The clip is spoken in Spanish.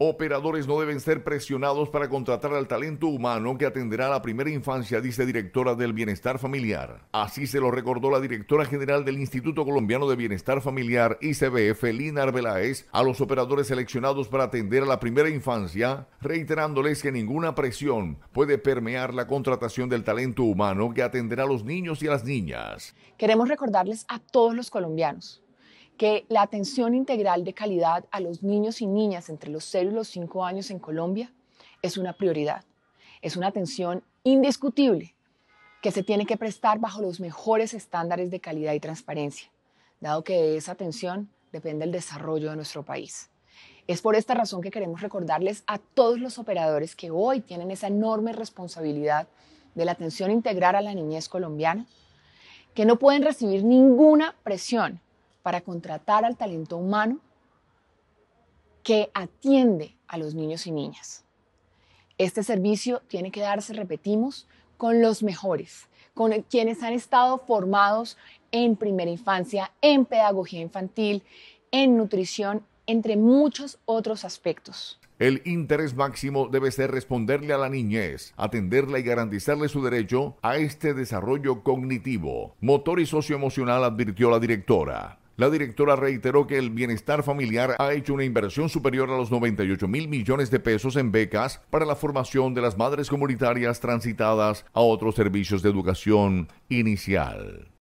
Operadores no deben ser presionados para contratar al talento humano que atenderá a la primera infancia, dice directora del Bienestar Familiar. Así se lo recordó la directora general del Instituto Colombiano de Bienestar Familiar, ICBF, Lina Arbeláez, a los operadores seleccionados para atender a la primera infancia, reiterándoles que ninguna presión puede permear la contratación del talento humano que atenderá a los niños y a las niñas. Queremos recordarles a todos los colombianos que la atención integral de calidad a los niños y niñas entre los 0 y los 5 años en Colombia es una prioridad. Es una atención indiscutible que se tiene que prestar bajo los mejores estándares de calidad y transparencia, dado que de esa atención depende el desarrollo de nuestro país. Es por esta razón que queremos recordarles a todos los operadores que hoy tienen esa enorme responsabilidad de la atención integral a la niñez colombiana, que no pueden recibir ninguna presión para contratar al talento humano que atiende a los niños y niñas. Este servicio tiene que darse, repetimos, con los mejores, con quienes han estado formados en primera infancia, en pedagogía infantil, en nutrición, entre muchos otros aspectos. El interés máximo debe ser responderle a la niñez, atenderla y garantizarle su derecho a este desarrollo cognitivo, motor y socioemocional, advirtió la directora. La directora reiteró que el bienestar familiar ha hecho una inversión superior a los 98 mil millones de pesos en becas para la formación de las madres comunitarias transitadas a otros servicios de educación inicial.